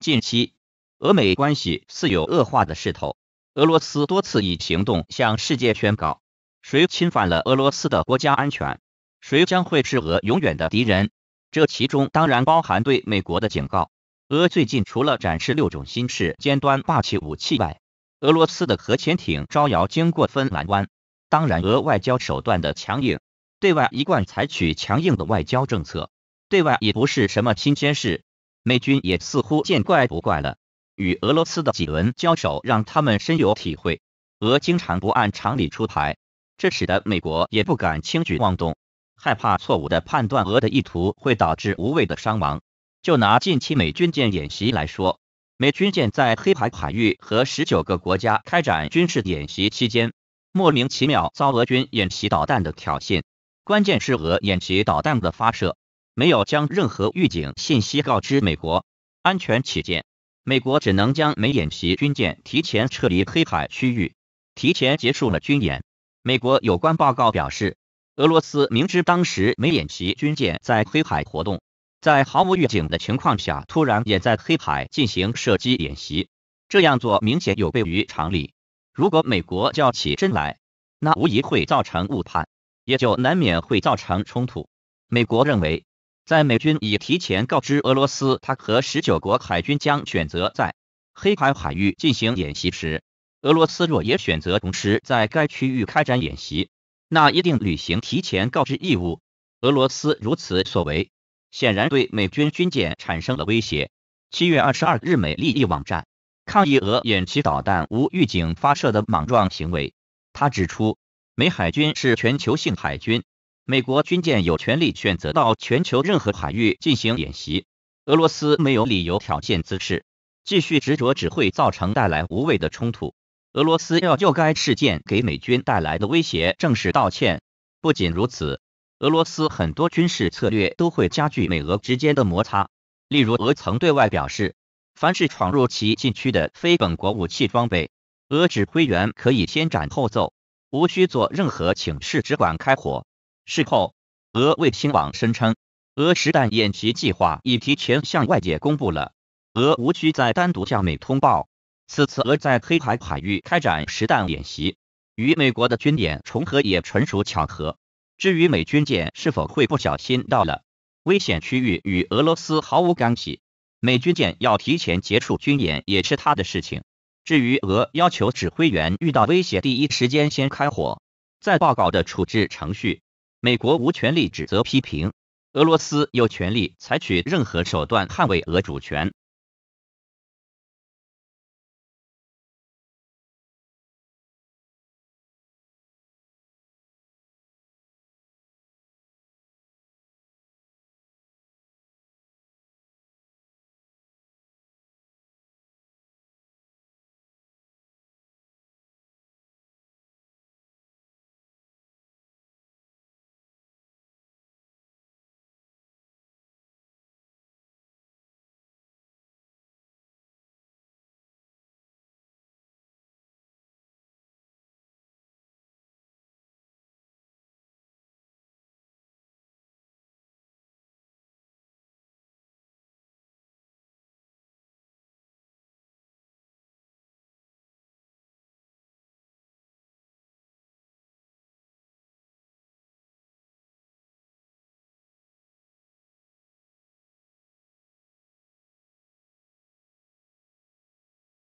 近期，俄美关系似有恶化的势头。俄罗斯多次以行动向世界宣告：谁侵犯了俄罗斯的国家安全，谁将会是俄永远的敌人。这其中当然包含对美国的警告。俄最近除了展示六种新式尖端霸气武器外，俄罗斯的核潜艇招摇经过芬兰湾。当然，俄外交手段的强硬，对外一贯采取强硬的外交政策，对外也不是什么新鲜事。美军也似乎见怪不怪了。与俄罗斯的几轮交手，让他们深有体会：俄经常不按常理出牌，这使得美国也不敢轻举妄动，害怕错误的判断俄的意图会导致无谓的伤亡。就拿近期美军舰演习来说，美军舰在黑海海域和十九个国家开展军事演习期间，莫名其妙遭俄军演习导弹的挑衅。关键是俄演习导弹的发射。没有将任何预警信息告知美国，安全起见，美国只能将美演习军舰提前撤离黑海区域，提前结束了军演。美国有关报告表示，俄罗斯明知当时美演习军舰在黑海活动，在毫无预警的情况下突然也在黑海进行射击演习，这样做明显有悖于常理。如果美国较起真来，那无疑会造成误判，也就难免会造成冲突。美国认为。在美军已提前告知俄罗斯，他和十九国海军将选择在黑海海域进行演习时，俄罗斯若也选择同时在该区域开展演习，那一定履行提前告知义务。俄罗斯如此所为，显然对美军军舰产生了威胁。七月二十二日，美利益网站抗议俄演习导弹无预警发射的莽撞行为。他指出，美海军是全球性海军。美国军舰有权利选择到全球任何海域进行演习，俄罗斯没有理由挑衅姿势，继续执着只会造成带来无谓的冲突。俄罗斯要就该事件给美军带来的威胁正式道歉。不仅如此，俄罗斯很多军事策略都会加剧美俄之间的摩擦。例如，俄曾对外表示，凡是闯入其禁区的非本国武器装备，俄指挥员可以先斩后奏，无需做任何请示，只管开火。事后，俄卫星网声称，俄实弹演习计划已提前向外界公布了，俄无需再单独向美通报。此次俄在黑海海域开展实弹演习，与美国的军演重合也纯属巧合。至于美军舰是否会不小心到了危险区域，与俄罗斯毫无干系。美军舰要提前结束军演也是他的事情。至于俄要求指挥员遇到威胁第一时间先开火，在报告的处置程序。美国无权利指责、批评，俄罗斯有权利采取任何手段捍卫俄主权。